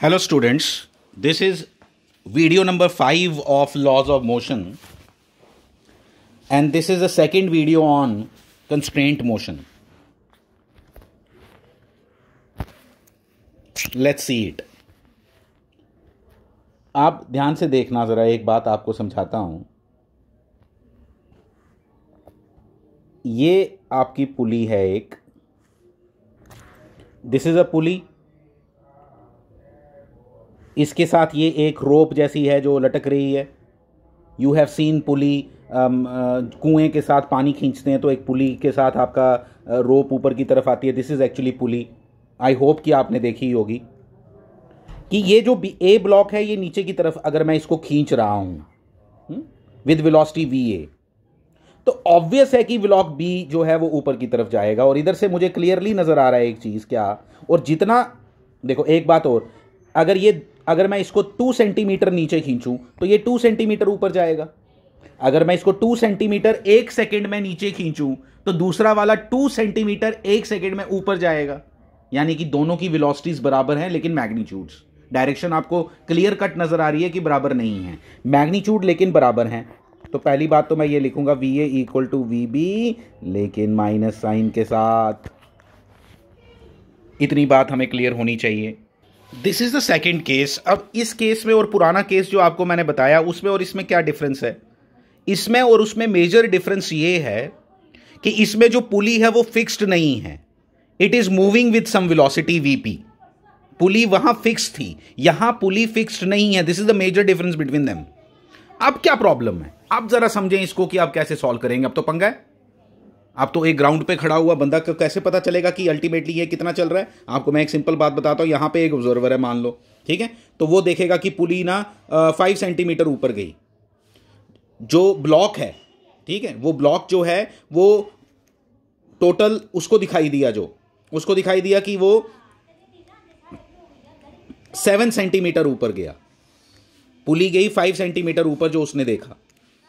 hello students this is video number five of laws of motion and this is a second video on constraint motion let's see it आप ध्यान से देखना जरा एक बात आपको समझाता हूं ये आपकी पुली है एक दिस इज अ पुली इसके साथ ये एक रोप जैसी है जो लटक रही है you have seen pulley um, uh, कुएं के साथ पानी खींचते हैं तो एक पुली के साथ आपका uh, रोप ऊपर की तरफ आती है this is actually pulley I hope कि आपने देखी होगी कि ये जो ए ब्लॉक है ये नीचे की तरफ अगर मैं इसको खींच रहा हूँ विद विलॉसिटी वी ए तो ऑब्वियस है कि ब्लॉक बी जो है वो ऊपर की तरफ जाएगा और इधर से मुझे क्लियरली नज़र आ रहा है एक चीज़ क्या और जितना देखो एक बात और अगर ये अगर मैं इसको टू सेंटीमीटर नीचे खींचूं तो ये टू सेंटीमीटर ऊपर जाएगा अगर मैं इसको टू सेंटीमीटर एक सेकेंड में नीचे खींचूं तो दूसरा वाला टू सेंटीमीटर एक सेकेंड में ऊपर जाएगा यानी कि दोनों की विलोसिटीज बराबर हैं लेकिन मैग्नीट्यूड्स डायरेक्शन आपको क्लियर कट नज़र आ रही है कि बराबर नहीं है मैग्नीट्यूड लेकिन बराबर हैं तो पहली बात तो मैं ये लिखूंगा V A equal to V B लेकिन माइनस साइन के साथ इतनी बात हमें क्लियर होनी चाहिए this is the second case अब इस केस में और पुराना केस जो आपको मैंने बताया उसमें और इसमें क्या डिफरेंस है इसमें और उसमें मेजर डिफरेंस ये है कि इसमें जो पुली है वो फिक्स्ड नहीं है it is moving with some velocity VP pulley वहां फिक्स थी यहां पुली फिक्स्ड नहीं है this is the major difference between them अब क्या प्रॉब्लम है अब जरा समझें इसको कि आप कैसे सॉल्व करेंगे अब तो पंगा है आप तो एक ग्राउंड पे खड़ा हुआ बंदा कैसे पता चलेगा कि अल्टीमेटली ये कितना चल रहा है आपको मैं एक सिंपल बात बताता हूँ यहाँ पे एक ऑब्जर्वर है मान लो ठीक है तो वो देखेगा कि पुली ना फाइव सेंटीमीटर ऊपर गई जो ब्लॉक है ठीक है वो ब्लॉक जो है वो टोटल उसको दिखाई दिया जो उसको दिखाई दिया कि वो सेवन सेंटीमीटर ऊपर गया पुली गई फाइव सेंटीमीटर ऊपर जो उसने देखा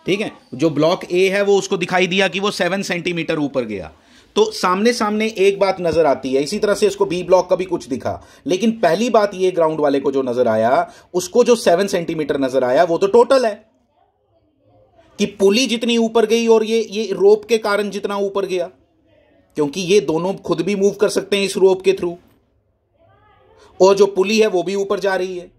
ठीक है जो ब्लॉक ए है वो उसको दिखाई दिया कि वो सेवन सेंटीमीटर ऊपर गया तो सामने सामने एक बात नजर आती है इसी तरह से इसको बी ब्लॉक का भी कुछ दिखा लेकिन पहली बात ये ग्राउंड वाले को जो नजर आया उसको जो सेवन सेंटीमीटर नजर आया वो तो टोटल है कि पुली जितनी ऊपर गई और ये ये रोप के कारण जितना ऊपर गया क्योंकि ये दोनों खुद भी मूव कर सकते हैं इस रोप के थ्रू और जो पुली है वो भी ऊपर जा रही है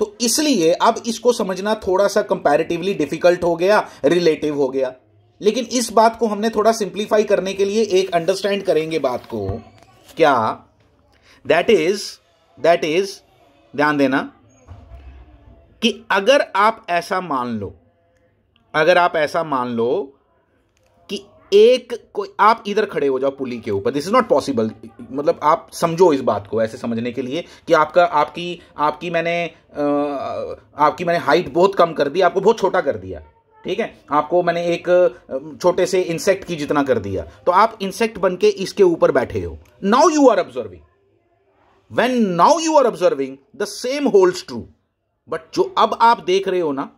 तो इसलिए अब इसको समझना थोड़ा सा कंपैरेटिवली डिफिकल्ट हो गया रिलेटिव हो गया लेकिन इस बात को हमने थोड़ा सिंप्लीफाई करने के लिए एक अंडरस्टैंड करेंगे बात को क्या दैट इज दैट इज ध्यान देना कि अगर आप ऐसा मान लो अगर आप ऐसा मान लो एक कोई आप इधर खड़े हो जाओ पुली के ऊपर दिस इज नॉट पॉसिबल मतलब आप समझो इस बात को ऐसे समझने के लिए कि आपका आपकी आपकी मैंने आ, आपकी मैंने हाइट बहुत कम कर दी आपको बहुत छोटा कर दिया ठीक है आपको मैंने एक छोटे से इंसेक्ट की जितना कर दिया तो आप इंसेक्ट बन के इसके ऊपर बैठे हो now you are observing when now you are observing the same holds true but जो अब आप देख रहे हो ना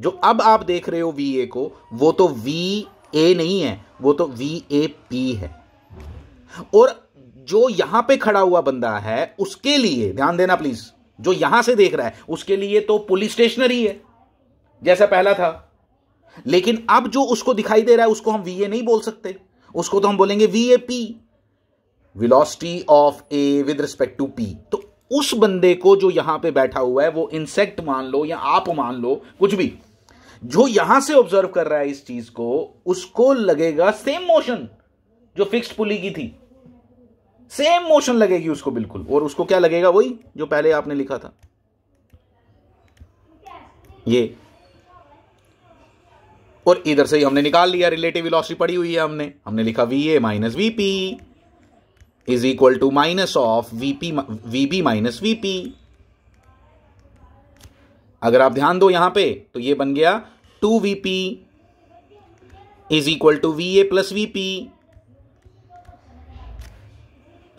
जो अब आप देख रहे हो वी ए को वो तो वी ए नहीं है वो तो वी ए पी है और जो यहां पे खड़ा हुआ बंदा है उसके लिए ध्यान देना प्लीज जो यहां से देख रहा है उसके लिए तो पुलिस स्टेशनरी है जैसा पहला था लेकिन अब जो उसको दिखाई दे रहा है उसको हम वी ए नहीं बोल सकते उसको तो हम बोलेंगे V A P velocity of A with respect to P तो उस बंदे को जो यहां पे बैठा हुआ है वो इंसेक्ट मान लो या आप मान लो कुछ भी जो यहां से ऑब्जर्व कर रहा है इस चीज को उसको लगेगा सेम मोशन जो फिक्स पुली की थी सेम मोशन लगेगी उसको बिल्कुल और उसको क्या लगेगा वही जो पहले आपने लिखा था ये और इधर से ही हमने निकाल लिया रिलेटिव वेलोसिटी पड़ी हुई है हमने हमने लिखा V A minus V P is equal to minus of VP V B minus VP अगर आप ध्यान दो यहां पे तो ये बन गया two V P is equal to V A plus V P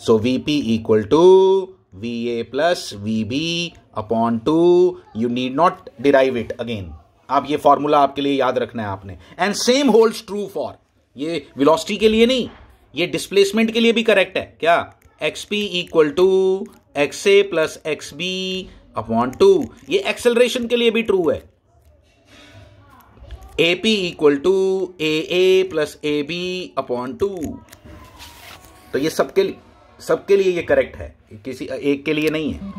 so V P equal to V A plus V B upon two you need not derive it again आप ये फॉर्मूला आपके लिए याद रखना है आपने and same hold true for ये velocity के लिए नहीं ये डिस्प्लेसमेंट के लिए भी करेक्ट है क्या X P equal to X A plus X B upon two ये एक्सेलरेशन के लिए भी ट्रू है A P equal to A A plus A B upon two तो ये सबके लिए सबके लिए ये करेक्ट है किसी एक के लिए नहीं है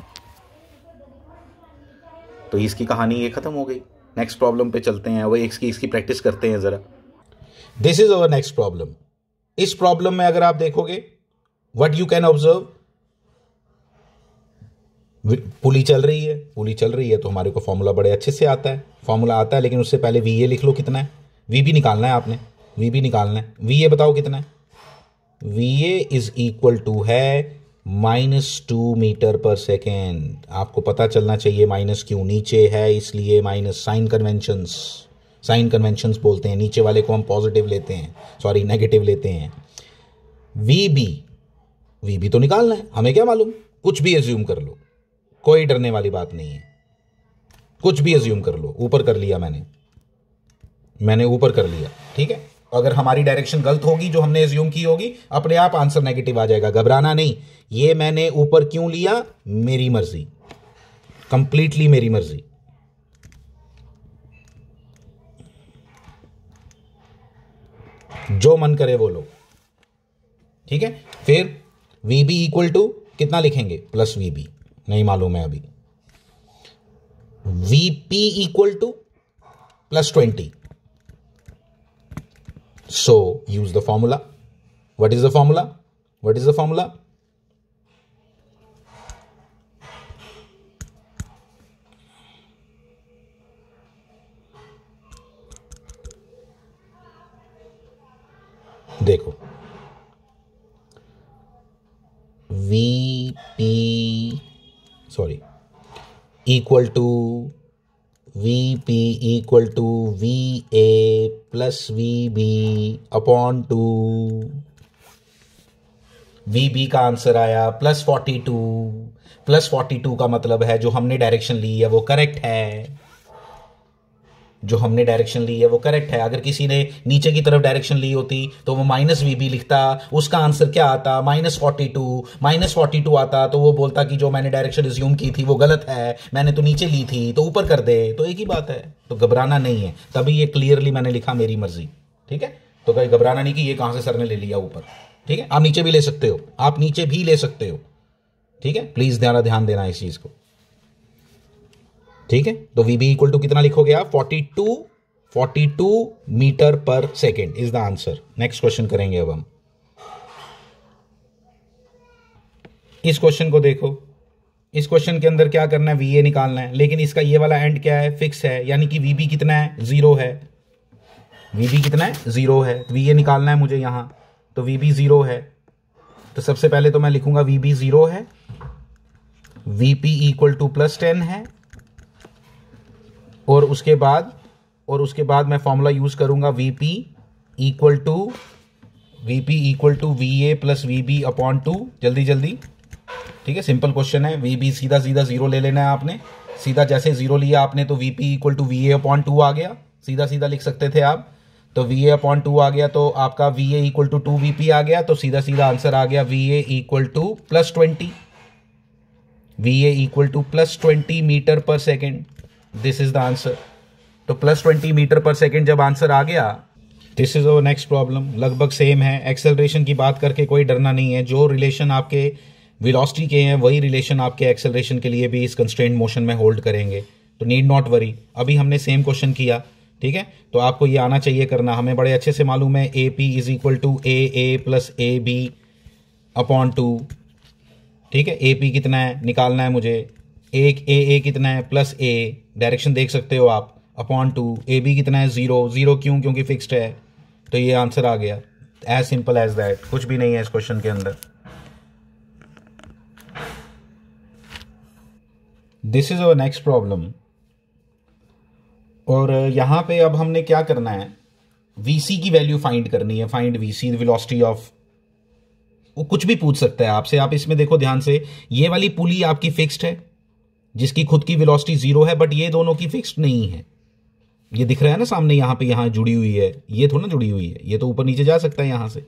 तो इसकी कहानी ये खत्म हो गई नेक्स्ट प्रॉब्लम पे चलते हैं एक इसकी इसकी प्रैक्टिस करते हैं ज़रा this is our next problem इस प्रॉब्लम में अगर आप देखोगे what you can observe pulley चल रही है पुली चल रही है तो हमारे को फॉर्मूला बड़े अच्छे से आता है फॉर्मूला आता है लेकिन उससे पहले वी ए लिख लो कितना है वी भी निकालना है आपने वी भी निकालना है वी ए बताओ कितना है V A is equal to है माइनस टू मीटर पर सेकेंड आपको पता चलना चाहिए माइनस क्यों नीचे है इसलिए minus sign conventions sign conventions बोलते हैं नीचे वाले को हम पॉजिटिव लेते हैं सॉरी नेगेटिव लेते हैं वी बी वी बी तो निकालना है हमें क्या मालूम कुछ भी एज्यूम कर लो कोई डरने वाली बात नहीं है कुछ भी एज्यूम कर लो ऊपर कर लिया मैंने मैंने ऊपर कर लिया ठीक है अगर हमारी डायरेक्शन गलत होगी जो हमने एज्यूम की होगी अपने आप आंसर नेगेटिव आ जाएगा घबराना नहीं ये मैंने ऊपर क्यों लिया मेरी मर्जी कंप्लीटली मेरी मर्जी जो मन करे वो लो ठीक है फिर वी बी इक्वल टू कितना लिखेंगे प्लस वी बी नहीं मालूम है अभी V P equal to plus twenty so use the formula what is the formula what is the formula देखो V P sorry equal to V P equal to V A plus V B upon two V B का answer आया plus forty two plus forty two का मतलब है जो हमने direction ली है वो करेक्ट है जो हमने डायरेक्शन ली है वो करेक्ट है अगर किसी ने नीचे की तरफ डायरेक्शन ली होती तो वो माइनस वी भी लिखता उसका आंसर क्या आता minus forty two minus forty two आता तो वो बोलता कि जो मैंने डायरेक्शन रिज्यूम की थी वो गलत है मैंने तो नीचे ली थी तो ऊपर कर दे तो एक ही बात है तो घबराना नहीं है तभी ये क्लियरली मैंने लिखा मेरी मर्जी ठीक है तो कहीं घबराना नहीं कि ये कहां से सर ने ले लिया ऊपर ठीक है आप नीचे भी ले सकते हो आप नीचे भी ले सकते हो ठीक है प्लीज ध्यान ध्यान देना इस चीज को ठीक है तो वी बी इक्वल टू कितना लिखोगे आप 42 42 मीटर पर second is the answer next question करेंगे अब हम इस क्वेश्चन को देखो इस क्वेश्चन के अंदर क्या करना है वी ए निकालना है लेकिन इसका ये वाला एंड क्या है फिक्स है यानी कि वी बी कितना है जीरो है वी बी कितना है जीरो है तो वी ए निकालना है मुझे यहां तो वी बी जीरो है तो सबसे पहले तो मैं लिखूंगा वी बी जीरो है V P equal to plus ten है और उसके बाद और उसके बाद मैं फॉर्मूला यूज़ करूंगा V P equal to V P equal to V A plus V B upon two जल्दी जल्दी ठीक है सिंपल क्वेश्चन है वी बी सीधा सीधा जीरो ले लेना है आपने सीधा जैसे जीरो लिया आपने तो V P equal to V A upon two आ गया सीधा सीधा लिख सकते थे आप तो वी ए अपॉन टू आ गया तो आपका V A equal to two V P आ गया तो सीधा सीधा आंसर आ गया V A equal to plus twenty V A equal to plus twenty metre पर second this is the answer तो प्लस ट्वेंटी मीटर पर सेकेंड जब आंसर आ गया this is our next problem लगभग सेम है एक्सेलरेशन की बात करके कोई डरना नहीं है जो रिलेशन आपके विलॉसिटी के हैं वही रिलेशन आपके एक्सेलरेशन के लिए भी इस कंस्ट्रेंट मोशन में होल्ड करेंगे तो नीड नॉट वरी अभी हमने सेम क्वेश्चन किया ठीक है तो आपको ये आना चाहिए करना हमें बड़े अच्छे से मालूम है A P is equal to A A plus A B upon two ठीक है ए पी कितना है निकालना है मुझे एक ए ए कितना है प्लस ए डायरेक्शन देख सकते हो आप अपॉन टू ए बी कितना है ज़ीरो ज़ीरो क्यों क्योंकि फिक्स्ड है तो ये आंसर आ गया एज सिंपल एज दैट कुछ भी नहीं है इस क्वेश्चन के अंदर this is our next problem और यहां पे अब हमने क्या करना है वीसी की वैल्यू फाइंड करनी है फाइंड वीसी वेलोसिटी ऑफ वो कुछ भी पूछ सकता है आपसे आप इसमें देखो ध्यान से ये वाली पुली आपकी फिक्स्ड है जिसकी खुद की वेलोसिटी जीरो है बट ये दोनों की फिक्स नहीं है ये दिख रहा है ना सामने यहां पे यहां जुड़ी हुई है ये थोड़ा ना जुड़ी हुई है ये तो ऊपर नीचे जा सकता है यहां से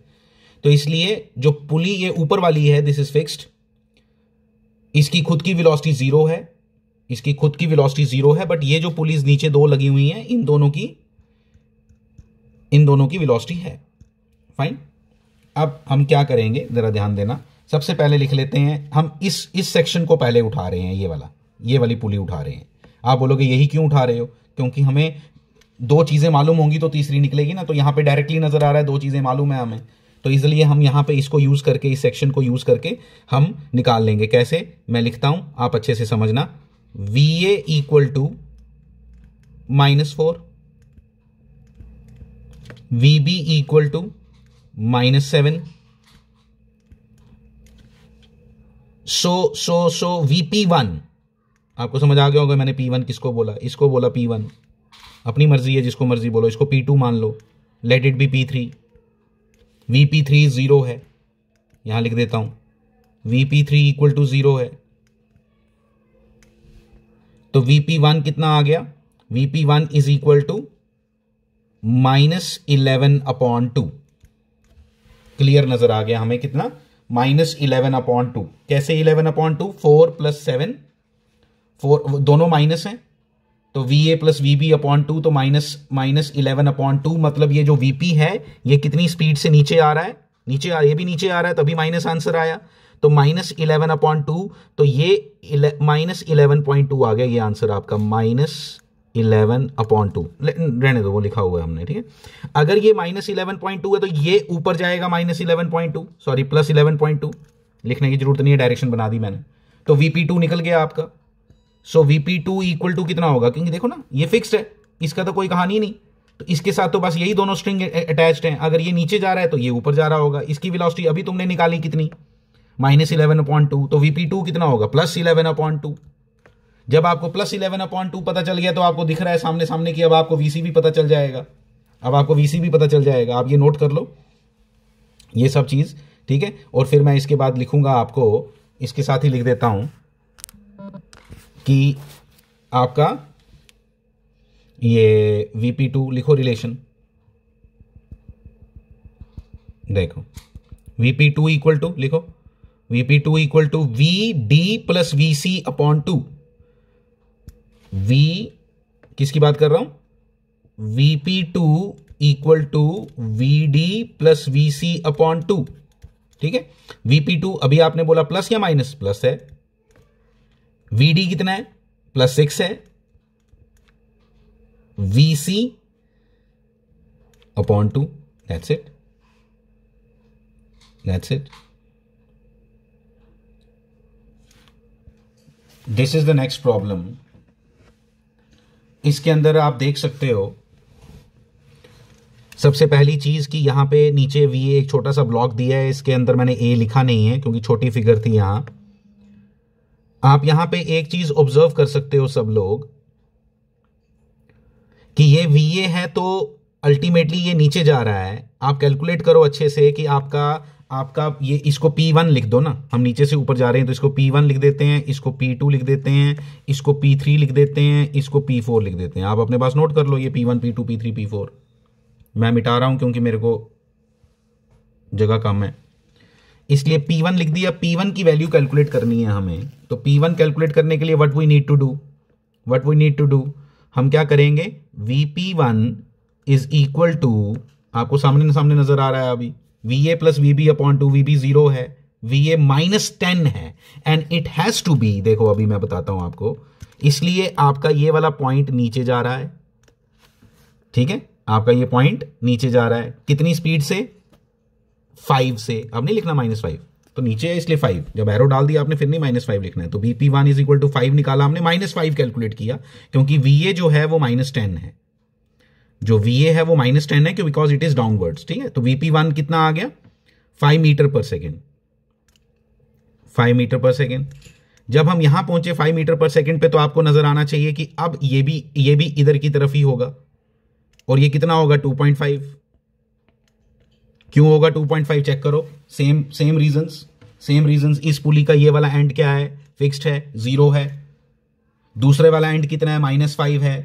तो इसलिए जो पुली ये ऊपर वाली है दिस इज फिक्स्ड इसकी खुद की वेलोसिटी जीरो है इसकी खुद की वेलोसिटी जीरो है बट ये जो पुलिस नीचे दो लगी हुई है इन दोनों की इन दोनों की वेलोसिटी है फाइन अब हम क्या करेंगे जरा ध्यान देना सबसे पहले लिख लेते हैं हम इस इस सेक्शन को पहले उठा रहे हैं ये वाला ये वाली पुली उठा रहे हैं आप बोलोगे यही क्यों उठा रहे हो क्योंकि हमें दो चीज़ें मालूम होंगी तो तीसरी निकलेगी ना तो यहाँ पे डायरेक्टली नज़र आ रहा है दो चीज़ें मालूम है हमें तो इसलिए हम यहाँ पे इसको यूज़ करके इस सेक्शन को यूज़ करके हम निकाल लेंगे कैसे मैं लिखता हूँ आप अच्छे से समझना V A equal to minus four V B equal to minus seven so so so V P one आपको समझ आ गया होगा मैंने पी वन किसको बोला इसको बोला पी वन अपनी मर्जी है जिसको मर्जी बोलो इसको पी टू मान लो let it be P three V P three zero है यहाँ लिख देता हूँ V P three equal to zero है तो वी पी वन कितना आ गया V P one is equal to minus eleven upon two clear नजर आ गया हमें कितना माइनस इलेवन अपॉन टू कैसे eleven upon two four plus seven four दोनों माइनस हैं तो V A plus V B upon two तो minus minus eleven upon two मतलब ये जो वीपी है ये कितनी स्पीड से नीचे आ रहा है नीचे आ ये भी नीचे आ रहा है तभी माइनस आंसर आया तो माइनस इलेवन अपॉन टू तो ये माइनस इलेवन पॉइंट टू आ गया ये आंसर आपका माइनस इलेवन अपॉन टू रहने दो वो लिखा हुआ है हमने ठीक है अगर ये माइनस इलेवन पॉइंट टू है तो ये ऊपर जाएगा minus eleven point two sorry plus eleven point two लिखने की जरूरत नहीं है डायरेक्शन बना दी मैंने तो वी पी टू निकल गया आपका so V P two equal to कितना होगा क्योंकि देखो ना ये फिक्स है इसका तो कोई कहानी नहीं तो इसके साथ तो बस यही दोनों स्ट्रिंग अटैच्ड हैं अगर ये नीचे जा रहा है तो ये ऊपर जा रहा होगा इसकी वेलोसिटी अभी तुमने निकाली कितनी माइनस इलेवन अपॉइंट टू तो वीपी टू कितना होगा प्लस इलेवन अपॉइंट टू जब आपको प्लस इलेवन अपॉइंट टू पता चल गया तो आपको दिख रहा है सामने सामने कि अब आपको वीसी भी पता चल जाएगा अब आपको वीसी भी पता चल जाएगा आप ये नोट कर लो ये सब चीज़ ठीक है और फिर मैं इसके बाद लिखूंगा आपको इसके साथ ही लिख देता हूं कि आपका ये VP2 टू लिखो रिलेशन देखो VP2 P two equal to लिखो VP2 P two equal to V D plus V C upon two V किसकी बात कर रहा हूं VP2 P two equal to V D plus V C upon two ठीक है VP2 two अभी आपने बोला प्लस या माइनस प्लस है वी डी कितना है प्लस सिक्स है V C upon two that's it that's it this is the next problem इसके अंदर आप देख सकते हो सबसे पहली चीज़ कि यहां पे नीचे वी एक छोटा सा ब्लॉक दिया है इसके अंदर मैंने ए लिखा नहीं है क्योंकि छोटी फिगर थी यहां आप यहां पे एक चीज ऑब्जर्व कर सकते हो सब लोग कि ये वी ए है तो अल्टीमेटली ये नीचे जा रहा है आप कैलकुलेट करो अच्छे से कि आपका आपका ये इसको पी वन लिख दो ना हम नीचे से ऊपर जा रहे हैं तो इसको पी वन लिख देते हैं इसको पी टू लिख देते हैं इसको पी थ्री लिख देते हैं इसको पी फोर लिख देते हैं आप अपने पास नोट कर लो ये P one P two P three P four मैं मिटा रहा हूँ क्योंकि मेरे को जगह कम है इसलिए P1 लिख दिया P1 की वैल्यू कैलकुलेट करनी है हमें तो P1 कैलकुलेट करने के लिए what we need to do what we need to do हम क्या करेंगे V P one is equal to आपको सामने सामने नजर आ रहा है अभी V A plus V B upon two V B zero है वी ए माइनस टेन है and it has to be देखो अभी मैं बताता हूं आपको इसलिए आपका ये वाला पॉइंट नीचे जा रहा है ठीक है आपका ये पॉइंट नीचे जा रहा है कितनी स्पीड से फाइव से अब नहीं लिखना माइनस फाइव तो नीचे है इसलिए फाइव जब एरो डाल दिया आपने फिर नहीं माइनस फाइव लिखना है तो B P one is equal to five निकाला हमने माइनस फाइव कैलकुलेट किया क्योंकि वी ए जो है वो माइनस टेन है जो वी ए है वो माइनस टेन है बिकॉज इट इज डाउनवर्ड्स ठीक है तो वी पी वन कितना आ गया फाइव मीटर पर सेकेंड फाइव मीटर पर सेकेंड जब हम यहां पहुंचे फाइव मीटर पर सेकेंड पे तो आपको नजर आना चाहिए कि अब ये भी ये भी इधर की तरफ ही होगा और ये कितना होगा टू पॉइंट फाइव क्यों होगा 2.5 चेक करो same same reasons same reasons इस पुली का ये वाला एंड क्या है फिक्स्ड है जीरो है दूसरे वाला एंड कितना है माइनस फाइव है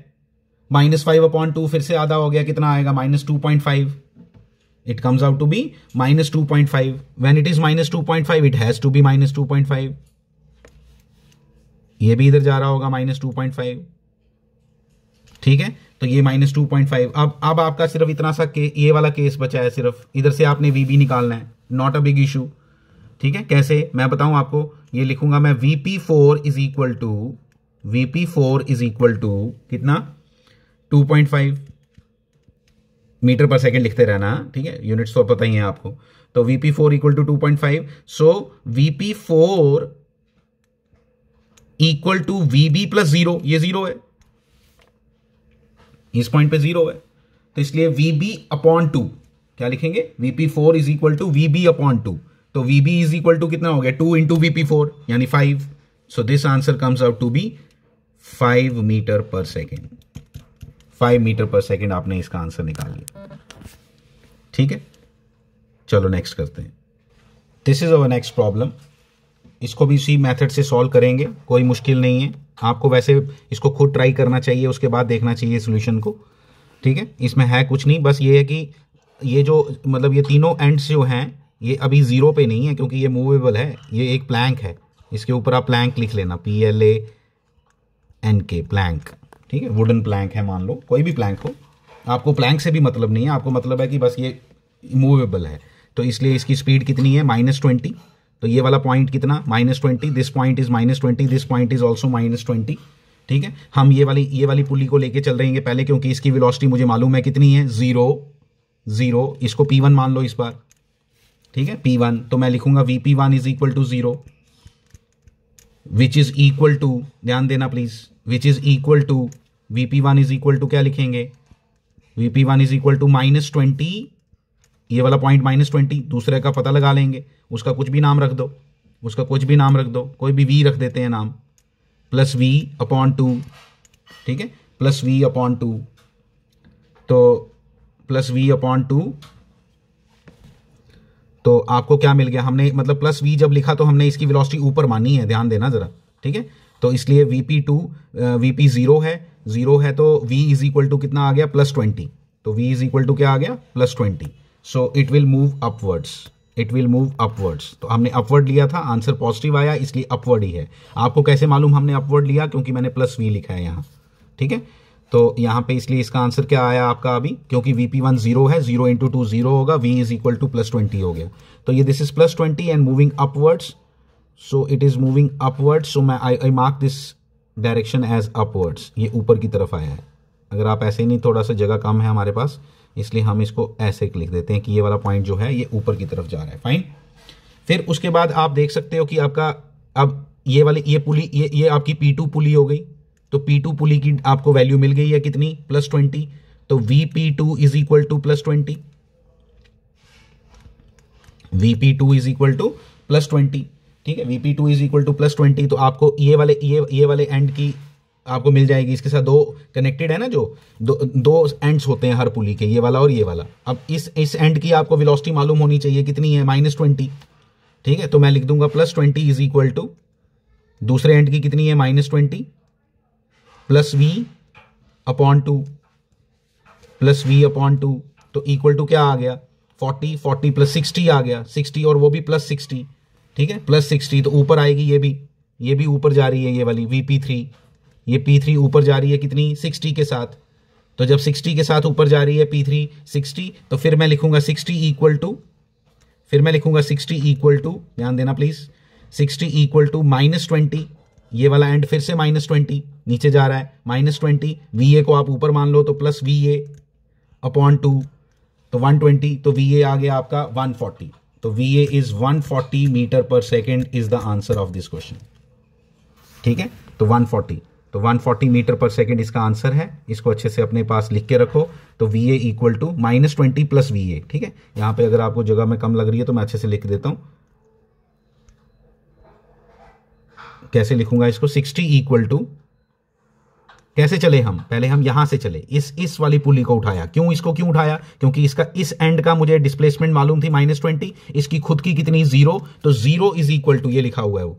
माइनस फाइव अपॉन टू फिर से आधा हो गया कितना आएगा minus two point five it comes out to be two point five when it is minus two point five it has to be minus two point five ये भी इधर जा रहा होगा माइनस टू पॉइंट फाइव ठीक है तो ये माइनस टू पॉइंट फाइव अब अब आपका सिर्फ इतना सा के ये वाला केस बचा है सिर्फ इधर से आपने वी बी निकालना है नॉट अ बिग इशू ठीक है कैसे मैं बताऊं आपको ये लिखूंगा मैं V P four is equal to V P four is equal to कितना टू पॉइंट फाइव मीटर पर सेकेंड लिखते रहना ठीक है यूनिट्स तो पता ही है आपको तो VP four equal to two point five so V P four equal to V B plus zero ये जीरो है इस पॉइंट पे जीरो है तो इसलिए वी बी अपॉन टू क्या लिखेंगे VP four is equal to V B upon two तो V B is equal to कितना हो गया two into V P four यानी five so this answer comes out to be five metre पर second five metre पर second आपने इसका answer निकाल लिया ठीक है चलो नेक्स्ट करते हैं this is our next problem इसको भी इसी मेथड से सॉल्व करेंगे कोई मुश्किल नहीं है आपको वैसे इसको खुद ट्राई करना चाहिए उसके बाद देखना चाहिए सोल्यूशन को ठीक है इसमें है कुछ नहीं बस ये है कि ये जो मतलब ये तीनों एंड्स जो हैं ये अभी ज़ीरो पे नहीं है क्योंकि ये मूवेबल है ये एक प्लैंक है इसके ऊपर आप प्लैंक लिख लेना P L A N K plank ठीक है वुडन प्लैंक है मान लो कोई भी प्लैंक हो आपको प्लैंक से भी मतलब नहीं है आपको मतलब है कि बस ये मूवेबल है तो इसलिए इसकी स्पीड कितनी है माइनस ट्वेंटी तो ये वाला पॉइंट कितना minus twenty this point is minus twenty this point is also minus twenty ठीक है हम ये वाली ये वाली पुली को लेके चल रहे हैं पहले क्योंकि इसकी विलोसिटी मुझे मालूम है कितनी है जीरो जीरो इसको पी वन मान लो इस बार ठीक है पी वन तो मैं लिखूंगा V P one is equal to zero which is equal to ध्यान देना please which is equal to V P one is equal to क्या लिखेंगे V P one is equal to minus twenty ये वाला point minus twenty दूसरे का पता लगा लेंगे उसका कुछ भी नाम रख दो उसका कुछ भी नाम रख दो कोई भी वी रख देते हैं नाम प्लस वी अपॉन टू ठीक है प्लस वी अपॉन टू तो प्लस वी अपॉन टू तो आपको क्या मिल गया हमने मतलब प्लस वी जब लिखा तो हमने इसकी वेलोसिटी ऊपर मानी है ध्यान देना ज़रा ठीक है तो इसलिए V P two V P zero है ज़ीरो है तो वी इज इक्वल टू कितना आ गया प्लस ट्वेंटी तो वी इज इक्वल टू क्या आ गया plus twenty so it will move upwards it will move upwards तो हमने अपवर्ड लिया था आंसर पॉजिटिव आया इसलिए अपवर्ड ही है आपको कैसे मालूम हमने अपवर्ड लिया क्योंकि मैंने प्लस वी लिखा है यहाँ ठीक है तो यहाँ पे इसलिए इसका आंसर क्या आया आपका अभी क्योंकि वी पी वन जीरो है जीरो इंटू टू जीरो होगा V is equal to plus twenty हो गया तो ये this is plus twenty and moving upwards so it is moving upwards so मैं I I mark this direction as upwards ये ऊपर की तरफ आया है अगर आप ऐसे ही नहीं थोड़ा सा जगह कम है हमारे पास इसलिए हम इसको ऐसे लिख देते हैं कि ये वाला पॉइंट जो है ये ऊपर की तरफ जा रहा है फाइन फिर उसके बाद आप देख सकते हो कि आपका अब ये वाली ये पुली ये ये आपकी पी टू पुली हो गई तो पी टू पुली की आपको वैल्यू मिल गई है कितनी प्लस ट्वेंटी तो V P two is equal to plus twenty V P two is equal to plus twenty ठीक है V P two is equal to plus twenty तो आपको ये वाले ये ये वाले एंड की आपको मिल जाएगी इसके साथ दो कनेक्टेड है ना जो दो दो एंड्स होते हैं हर पुली के ये वाला और ये वाला अब इस इस एंड की आपको वेलोसिटी मालूम होनी चाहिए कितनी है माइनस ट्वेंटी ठीक है तो मैं लिख दूंगा plus twenty is equal to दूसरे एंड की कितनी है minus twenty plus V upon two plus V upon two तो इक्वल टू क्या आ गया फोर्टी फोर्टी प्लस सिक्सटी आ गया सिक्सटी और वो भी प्लस सिक्सटी ठीक है प्लस सिक्सटी तो ऊपर आएगी ये भी ये भी ऊपर जा रही है ये वाली वी पी थ्री ये P3 ऊपर जा रही है कितनी 60 के साथ तो जब 60 के साथ ऊपर जा रही है P3 60 तो फिर मैं लिखूंगा 60 इक्वल टू फिर मैं लिखूंगा 60 इक्वल टू ध्यान देना please 60 equal to minus twenty ये वाला एंड फिर से माइनस ट्वेंटी नीचे जा रहा है माइनस ट्वेंटी वी ए को आप ऊपर मान लो तो plus V A upon two तो वन ट्वेंटी तो वी ए आ गया आपका वन फोर्टी तो V A is one forty meter पर second is the answer of this question ठीक है तो वन फोर्टी तो 140 मीटर पर सेकेंड इसका आंसर है इसको अच्छे से अपने पास लिख के रखो तो V equal equal to minus twenty plus V A ठीक है यहां पे अगर आपको जगह में कम लग रही है तो मैं अच्छे से लिख देता हूं कैसे लिखूंगा इसको 60 इक्वल टू कैसे चले हम पहले हम यहां से चले इस इस वाली पुली को उठाया क्यों इसको क्यों उठाया क्योंकि इसका इस एंड का मुझे डिस्प्लेसमेंट मालूम थी माइनस ट्वेंटी इसकी खुद की कितनी जीरो तो जीरो इज इक्वल टू ये लिखा हुआ है वो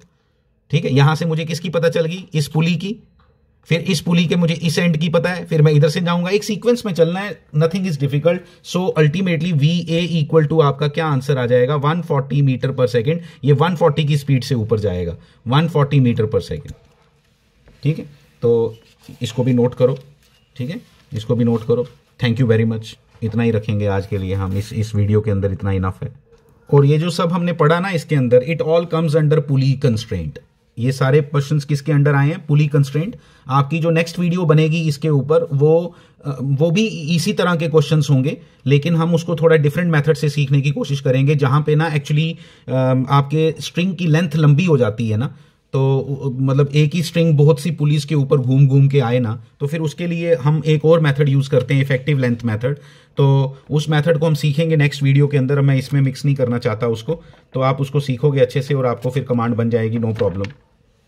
ठीक है यहां से मुझे किसकी पता चल गई इस पुली की फिर इस पुली के मुझे इस एंड की पता है फिर मैं इधर से जाऊंगा एक सीक्वेंस में चलना है nothing is difficult so ultimately V A equal to आपका क्या आंसर आ जाएगा 140 मीटर पर सेकेंड ये 140 की स्पीड से ऊपर जाएगा 140 मीटर पर सेकेंड ठीक है तो इसको भी नोट करो ठीक है इसको भी नोट करो थैंक यू वेरी मच इतना ही रखेंगे आज के लिए हम इस इस वीडियो के अंदर इतना इनफ है और ये जो सब हमने पढ़ा ना इसके अंदर it all comes under pulley constraint ये सारे क्वेश्चंस किसके अंडर आए हैं पुली कंस्ट्रेंट आपकी जो नेक्स्ट वीडियो बनेगी इसके ऊपर वो वो भी इसी तरह के क्वेश्चंस होंगे लेकिन हम उसको थोड़ा डिफरेंट मेथड से सीखने की कोशिश करेंगे जहां पे ना एक्चुअली आपके स्ट्रिंग की लेंथ लंबी हो जाती है ना तो मतलब एक ही स्ट्रिंग बहुत सी पुलिस के ऊपर घूम घूम के आए ना तो फिर उसके लिए हम एक और मेथड यूज़ करते हैं इफेक्टिव लेंथ मेथड तो उस मेथड को हम सीखेंगे नेक्स्ट वीडियो के अंदर मैं इसमें मिक्स नहीं करना चाहता उसको तो आप उसको सीखोगे अच्छे से और आपको फिर कमांड बन जाएगी नो प्रॉब्लम